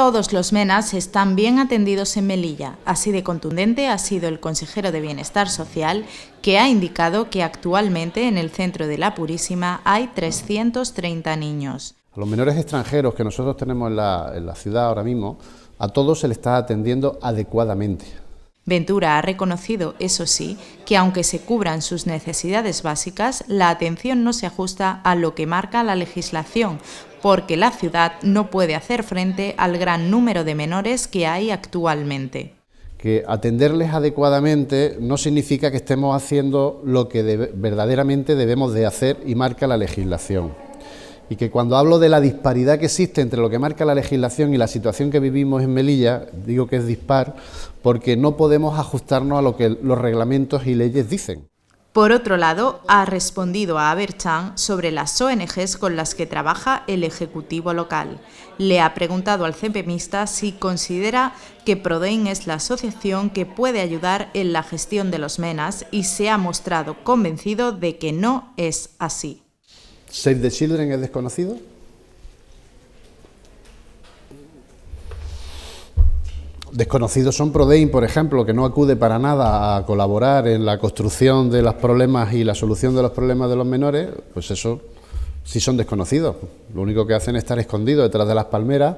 Todos los menas están bien atendidos en Melilla. Así de contundente ha sido el consejero de Bienestar Social, que ha indicado que actualmente en el centro de La Purísima hay 330 niños. A los menores extranjeros que nosotros tenemos en la, en la ciudad ahora mismo, a todos se les está atendiendo adecuadamente. Ventura ha reconocido, eso sí, que aunque se cubran sus necesidades básicas, la atención no se ajusta a lo que marca la legislación, porque la ciudad no puede hacer frente al gran número de menores que hay actualmente. Que atenderles adecuadamente no significa que estemos haciendo lo que verdaderamente debemos de hacer y marca la legislación y que cuando hablo de la disparidad que existe entre lo que marca la legislación y la situación que vivimos en Melilla, digo que es dispar porque no podemos ajustarnos a lo que los reglamentos y leyes dicen. Por otro lado, ha respondido a Aberchan sobre las ONGs con las que trabaja el Ejecutivo local. Le ha preguntado al CPMista si considera que Prodein es la asociación que puede ayudar en la gestión de los menas y se ha mostrado convencido de que no es así. Save the Children es desconocido. Desconocidos son Prodein, por ejemplo, que no acude para nada a colaborar en la construcción de los problemas y la solución de los problemas de los menores, pues eso sí son desconocidos. Lo único que hacen es estar escondidos detrás de las palmeras